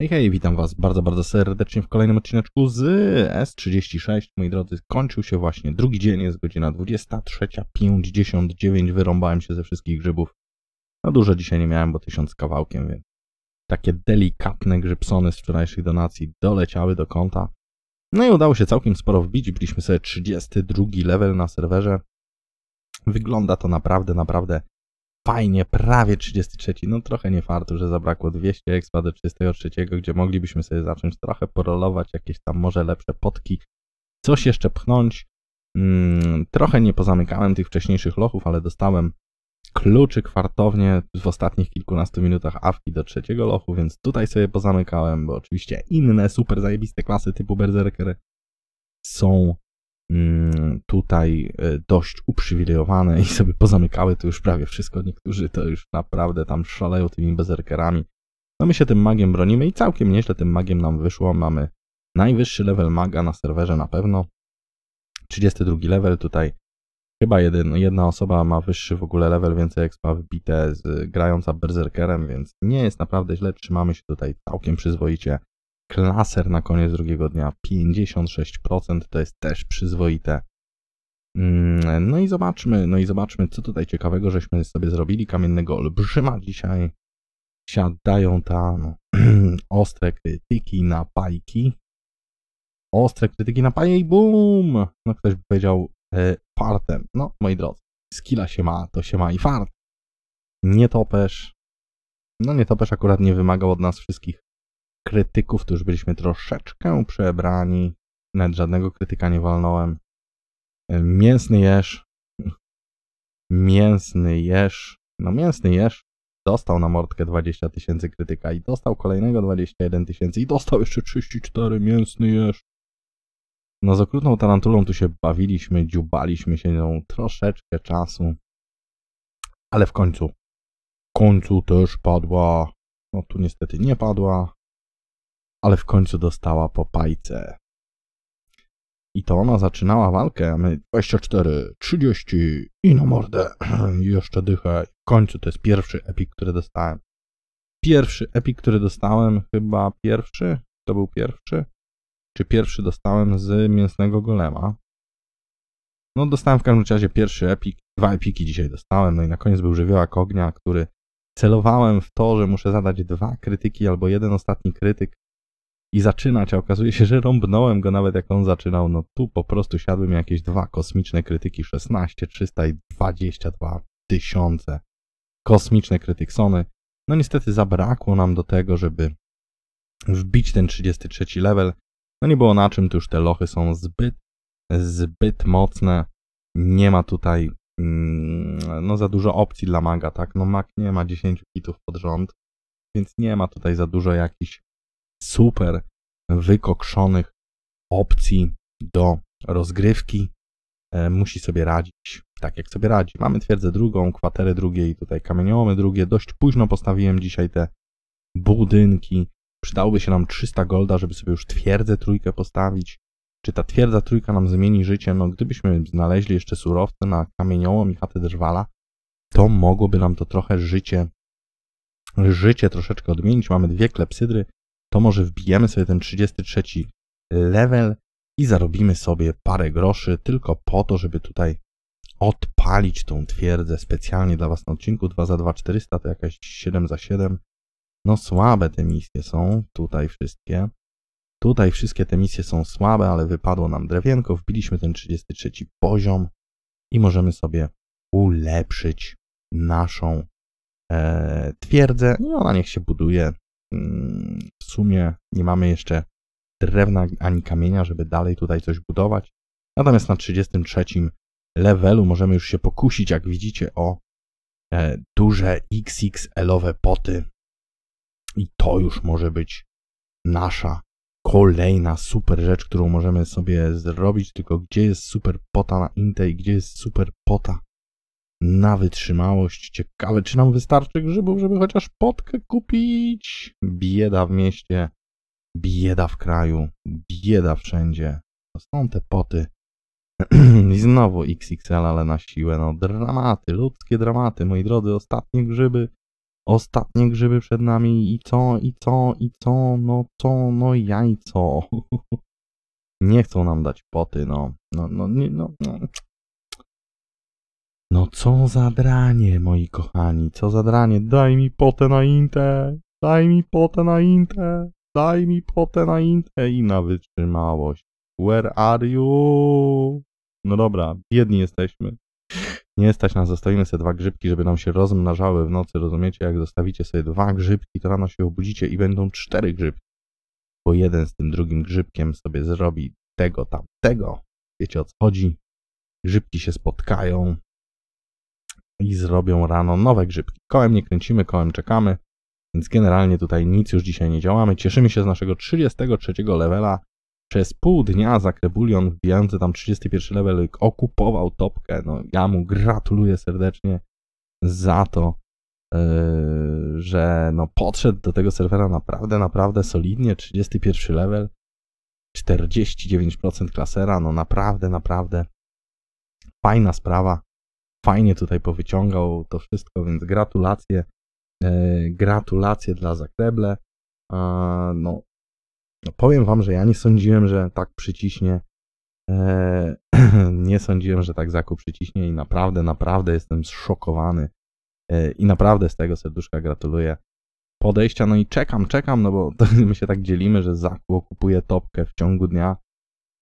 Hej, no hej, witam Was bardzo, bardzo serdecznie w kolejnym odcineczku z S36. Moi drodzy, kończył się właśnie drugi dzień, jest godzina 23.59, wyrąbałem się ze wszystkich grzybów. No dużo dzisiaj nie miałem, bo tysiąc kawałkiem, więc takie delikatne grzybsony z wczorajszych donacji doleciały do konta. No i udało się całkiem sporo wbić, byliśmy sobie 32 level na serwerze. Wygląda to naprawdę, naprawdę fajnie, prawie 33. No trochę nie fartu, że zabrakło 200 ekspa do 33, gdzie moglibyśmy sobie zacząć trochę porolować, jakieś tam może lepsze potki, coś jeszcze pchnąć. Mm, trochę nie pozamykałem tych wcześniejszych lochów, ale dostałem kluczy kwartownie w ostatnich kilkunastu minutach awki do trzeciego lochu, więc tutaj sobie pozamykałem, bo oczywiście inne super zajebiste klasy typu Berserker są Mm, tutaj e, dość uprzywilejowane i sobie pozamykały to już prawie wszystko. Niektórzy to już naprawdę tam szaleją tymi bezerkerami. No my się tym magiem bronimy i całkiem nieźle tym magiem nam wyszło. Mamy najwyższy level maga na serwerze na pewno. 32 level tutaj chyba jeden, jedna osoba ma wyższy w ogóle level, więcej expa wbite z grająca berserkerem, więc nie jest naprawdę źle. Trzymamy się tutaj całkiem przyzwoicie Klaser na koniec drugiego dnia 56% to jest też przyzwoite. Mm, no i zobaczmy, no i zobaczmy, co tutaj ciekawego żeśmy sobie zrobili. Kamiennego olbrzyma dzisiaj siadają tam ostre krytyki na pajki. Ostre krytyki na pajki, boom! No ktoś by powiedział e, fartem. No, moi drodzy, skilla się ma, to się ma i fart. Nie topesz. No nie topesz akurat nie wymagał od nas wszystkich krytyków, to już byliśmy troszeczkę przebrani. Nawet żadnego krytyka nie walnąłem. E, mięsny jeż. Mięsny jeż. No mięsny jeż dostał na mordkę 20 tysięcy krytyka i dostał kolejnego 21 tysięcy i dostał jeszcze 34 mięsny jeż. No z okrutną tarantulą tu się bawiliśmy, dziubaliśmy się nią troszeczkę czasu. Ale w końcu, w końcu też padła. No tu niestety nie padła ale w końcu dostała po pajce. I to ona zaczynała walkę, a my 24, 30 i na no mordę. I jeszcze dychę. W końcu to jest pierwszy epik, który dostałem. Pierwszy epik, który dostałem, chyba pierwszy, to był pierwszy, czy pierwszy dostałem z mięsnego golema. No dostałem w każdym razie pierwszy epik, dwa epiki dzisiaj dostałem, no i na koniec był żywiołak ognia, który celowałem w to, że muszę zadać dwa krytyki albo jeden ostatni krytyk i zaczynać, a okazuje się, że rąbnąłem go nawet jak on zaczynał. No tu po prostu siadły mi jakieś dwa kosmiczne krytyki 16, 322 i 22 tysiące. Kosmiczne krytyksony. No niestety zabrakło nam do tego, żeby wbić ten 33 level. No nie było na czym, tu już te lochy są zbyt, zbyt mocne. Nie ma tutaj mm, no za dużo opcji dla maga, tak? No mag nie ma 10 hitów pod rząd, więc nie ma tutaj za dużo jakichś super wykokszonych opcji do rozgrywki. E, musi sobie radzić tak, jak sobie radzi. Mamy twierdzę drugą, kwaterę drugiej, tutaj kamieniołomy drugie. Dość późno postawiłem dzisiaj te budynki. Przydałoby się nam 300 golda, żeby sobie już twierdzę trójkę postawić. Czy ta twierdza trójka nam zmieni życie? No, gdybyśmy znaleźli jeszcze surowce na kamieniołom i chatę drwala, to mogłoby nam to trochę życie, życie troszeczkę odmienić. Mamy dwie klepsydry, to może wbijemy sobie ten 33 level i zarobimy sobie parę groszy tylko po to, żeby tutaj odpalić tą twierdzę specjalnie dla Was na odcinku 2 za 2 400 to jakaś 7 za 7 no słabe te misje są tutaj wszystkie tutaj wszystkie te misje są słabe, ale wypadło nam drewienko, wbiliśmy ten 33 poziom i możemy sobie ulepszyć naszą e, twierdzę no i ona niech się buduje Mm, w sumie nie mamy jeszcze drewna ani kamienia, żeby dalej tutaj coś budować. Natomiast na 33 levelu możemy już się pokusić, jak widzicie, o e, duże XXL-owe poty. I to już może być nasza kolejna super rzecz, którą możemy sobie zrobić. Tylko gdzie jest super pota na Inte i gdzie jest super pota na wytrzymałość. Ciekawe, czy nam wystarczy grzybów, żeby chociaż potkę kupić? Bieda w mieście, bieda w kraju, bieda wszędzie. No są te poty. I znowu XXL, ale na siłę. No dramaty, ludzkie dramaty, moi drodzy. Ostatnie grzyby, ostatnie grzyby przed nami. I co, i co, i co, no co, no jajco. Nie chcą nam dać poty, no. No, no, nie, no, no. No co za dranie, moi kochani, co za dranie. Daj mi potę na Inte, daj mi potę na Inte, daj mi potę na Inte i na wytrzymałość. Where are you? No dobra, biedni jesteśmy. Nie stać nas, zostawimy sobie dwa grzybki, żeby nam się rozmnażały w nocy, rozumiecie? Jak zostawicie sobie dwa grzybki, to rano się obudzicie i będą cztery grzybki. Bo jeden z tym drugim grzybkiem sobie zrobi tego, tamtego. Wiecie o co chodzi? Grzybki się spotkają, i zrobią rano nowe grzybki. Kołem nie kręcimy, kołem czekamy, więc generalnie tutaj nic już dzisiaj nie działamy. Cieszymy się z naszego 33 levela. Przez pół dnia za Krebulion wbijający tam 31 level okupował topkę. No, ja mu gratuluję serdecznie za to, yy, że no, podszedł do tego serwera naprawdę, naprawdę solidnie. 31 level, 49% klasera, no naprawdę, naprawdę fajna sprawa fajnie tutaj powyciągał to wszystko, więc gratulacje. E, gratulacje dla Zakreble. No, no, powiem wam, że ja nie sądziłem, że tak przyciśnie. E, nie sądziłem, że tak Zaku przyciśnie i naprawdę, naprawdę jestem zszokowany. E, I naprawdę z tego serduszka gratuluję podejścia. No i czekam, czekam, no bo my się tak dzielimy, że Zaku kupuje topkę w ciągu dnia,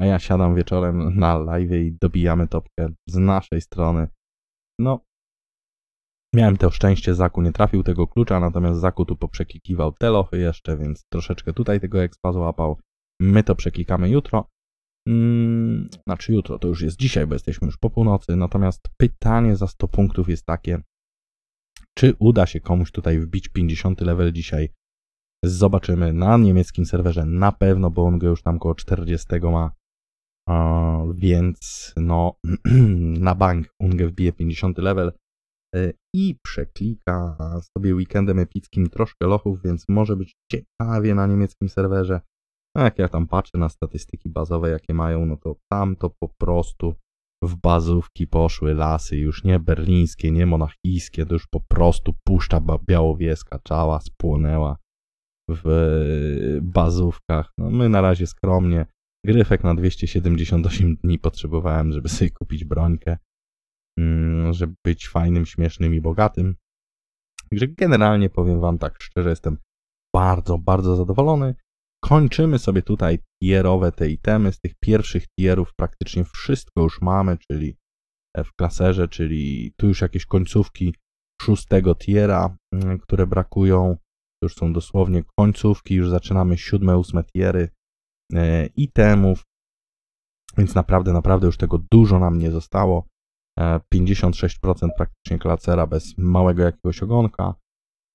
a ja siadam wieczorem na live i dobijamy topkę z naszej strony. No, miałem to szczęście, Zaku nie trafił tego klucza, natomiast Zaku tu poprzekikiwał te lochy jeszcze, więc troszeczkę tutaj tego ekspa złapał. My to przekikamy jutro. Hmm, znaczy jutro, to już jest dzisiaj, bo jesteśmy już po północy. Natomiast pytanie za 100 punktów jest takie, czy uda się komuś tutaj wbić 50 level dzisiaj? Zobaczymy na niemieckim serwerze na pewno, bo on go już tam koło 40 ma więc no na bank Unge wbije 50 level y, i przeklika sobie weekendem epickim troszkę lochów, więc może być ciekawie na niemieckim serwerze. A jak ja tam patrzę na statystyki bazowe, jakie mają, no to tam to po prostu w bazówki poszły lasy, już nie berlińskie, nie monachijskie, to już po prostu puszcza białowieska cała spłonęła w y, bazówkach. No my na razie skromnie gryfek na 278 dni potrzebowałem, żeby sobie kupić brońkę, mm, żeby być fajnym, śmiesznym i bogatym. Także generalnie powiem wam tak szczerze, jestem bardzo, bardzo zadowolony. Kończymy sobie tutaj tierowe te itemy. Z tych pierwszych tierów praktycznie wszystko już mamy, czyli e, w klaserze, czyli tu już jakieś końcówki szóstego tiera, mm, które brakują. To już są dosłownie końcówki, już zaczynamy siódme, ósme tiery. E, itemów, więc naprawdę, naprawdę już tego dużo nam nie zostało. 56% e, praktycznie klacera bez małego jakiegoś ogonka.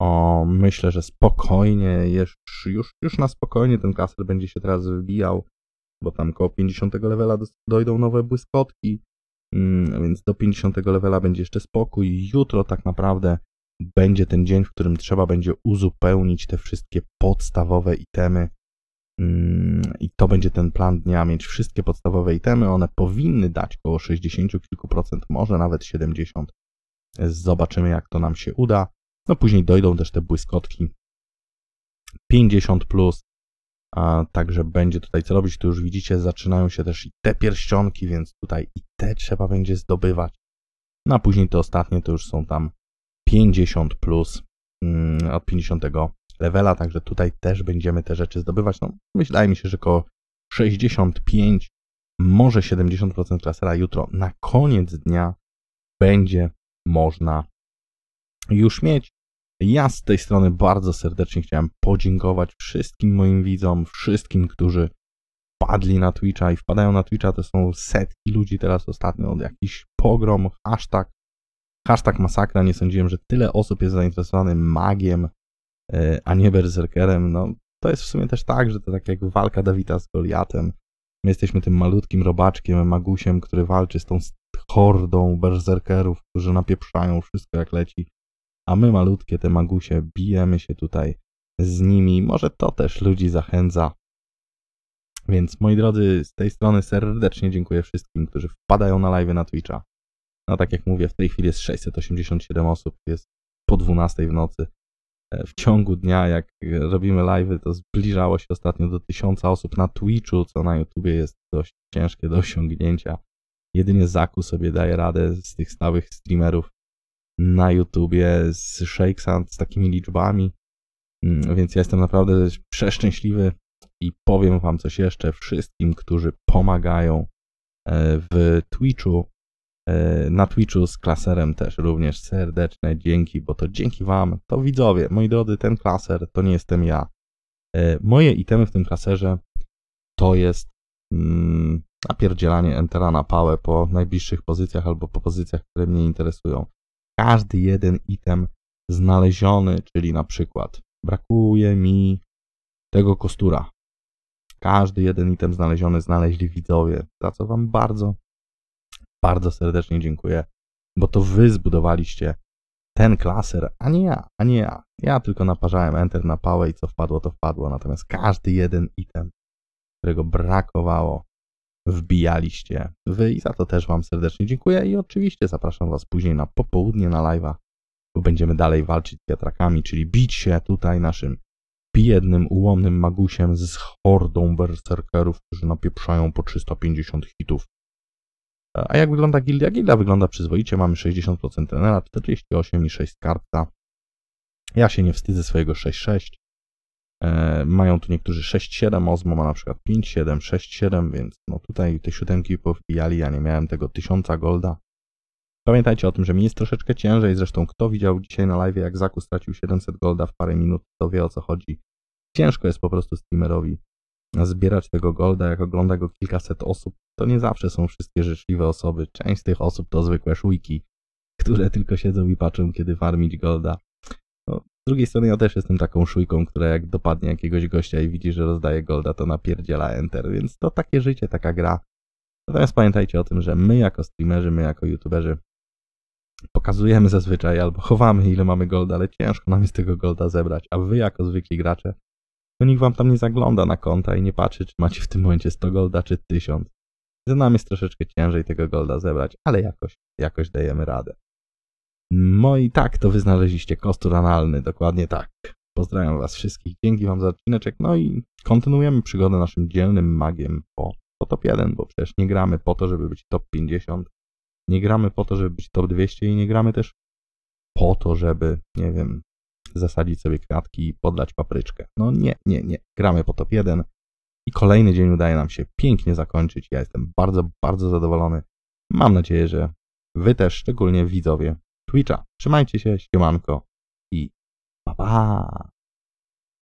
O, myślę, że spokojnie, już, już, już na spokojnie ten klaser będzie się teraz wybijał, bo tam koło 50 levela dojdą nowe błyskotki, mm, więc do 50 levela będzie jeszcze spokój. Jutro tak naprawdę będzie ten dzień, w którym trzeba będzie uzupełnić te wszystkie podstawowe itemy mm, i to będzie ten plan dnia, mieć wszystkie podstawowe itemy. One powinny dać około 60 kilku procent, może nawet 70. Zobaczymy, jak to nam się uda. No później dojdą też te błyskotki 50+, plus, a także będzie tutaj co robić. Tu już widzicie, zaczynają się też i te pierścionki, więc tutaj i te trzeba będzie zdobywać. No a później te ostatnie to już są tam 50+, plus, mm, od 50 levela, także tutaj też będziemy te rzeczy zdobywać. No, wydaje mi się, że około 65, może 70% klasera jutro na koniec dnia będzie można już mieć. Ja z tej strony bardzo serdecznie chciałem podziękować wszystkim moim widzom, wszystkim, którzy padli na Twitcha i wpadają na Twitcha, to są setki ludzi teraz ostatnio, jakiś pogrom, hashtag, hashtag masakra, nie sądziłem, że tyle osób jest zainteresowanych magiem, E, a nie berserkerem, no to jest w sumie też tak, że to tak jak walka Dawida z Goliatem. My jesteśmy tym malutkim robaczkiem, magusiem, który walczy z tą hordą berserkerów, którzy napieprzają wszystko jak leci, a my malutkie te magusie bijemy się tutaj z nimi. Może to też ludzi zachęca. Więc moi drodzy, z tej strony serdecznie dziękuję wszystkim, którzy wpadają na live na Twitcha. No tak jak mówię, w tej chwili jest 687 osób, jest po 12 w nocy. E, w ciągu dnia, jak e, robimy live, to zbliżało się ostatnio do tysiąca osób na Twitchu, co na YouTubie jest dość ciężkie do osiągnięcia. Jedynie Zaku sobie daje radę z tych stałych streamerów na YouTubie, z Shakesand, z takimi liczbami, mm, więc ja jestem naprawdę przeszczęśliwy i powiem wam coś jeszcze wszystkim, którzy pomagają e, w Twitchu E, na Twitchu z klaserem też również serdeczne dzięki, bo to dzięki Wam, to widzowie, moi drodzy, ten klaser to nie jestem ja. E, moje itemy w tym klaserze to jest mm, napierdzielanie entera na pałę po najbliższych pozycjach albo po pozycjach, które mnie interesują. Każdy jeden item znaleziony, czyli na przykład brakuje mi tego kostura. Każdy jeden item znaleziony znaleźli widzowie, za co Wam bardzo, bardzo serdecznie dziękuję, bo to wy zbudowaliście ten klaser, a nie ja, a nie ja. Ja tylko naparzałem Enter na pałę i co wpadło, to wpadło. Natomiast każdy jeden item, którego brakowało, wbijaliście wy i za to też wam serdecznie dziękuję i oczywiście zapraszam was później na popołudnie na live'a, bo będziemy dalej walczyć z wiatrakami, czyli bić się tutaj naszym biednym, ułomnym magusiem z hordą berserkerów, którzy napieprzają po 350 hitów a jak wygląda gilda? Gilda wygląda przyzwoicie, mamy 60% trenera, 48 i 6 karta. Ja się nie wstydzę swojego 6-6. E, mają tu niektórzy 6-7, Ozmo ma na przykład 5-7, 6-7, więc no tutaj te siódemki powbijali, ja nie miałem tego 1000 golda. Pamiętajcie o tym, że mi jest troszeczkę ciężej, zresztą kto widział dzisiaj na live, jak Zaku stracił 700 golda w parę minut, to wie o co chodzi. Ciężko jest po prostu streamerowi zbierać tego golda, jak ogląda go kilkaset osób, to nie zawsze są wszystkie życzliwe osoby. Część z tych osób to zwykłe szujki, które tylko siedzą i patrzą, kiedy farmić golda. No, z drugiej strony ja też jestem taką szujką, która jak dopadnie jakiegoś gościa i widzi, że rozdaje golda, to napierdziela enter, więc to takie życie, taka gra. Natomiast pamiętajcie o tym, że my jako streamerzy, my jako youtuberzy pokazujemy zazwyczaj albo chowamy ile mamy golda, ale ciężko nam jest tego golda zebrać, a wy jako zwykli gracze to nikt wam tam nie zagląda na konta i nie patrzy, czy macie w tym momencie 100 golda, czy 1000. Za nam jest troszeczkę ciężej tego golda zebrać, ale jakoś, jakoś dajemy radę. No i tak, to wy znaleźliście kostur analny, dokładnie tak. Pozdrawiam was wszystkich, dzięki wam za odcineczek, no i kontynuujemy przygodę naszym dzielnym magiem po, po top 1, bo przecież nie gramy po to, żeby być top 50, nie gramy po to, żeby być top 200 i nie gramy też po to, żeby, nie wiem, zasadzić sobie kwiatki i podlać papryczkę. No nie, nie, nie. Gramy po top 1 i kolejny dzień udaje nam się pięknie zakończyć. Ja jestem bardzo, bardzo zadowolony. Mam nadzieję, że Wy też, szczególnie widzowie Twitcha. Trzymajcie się, siemanko i pa pa!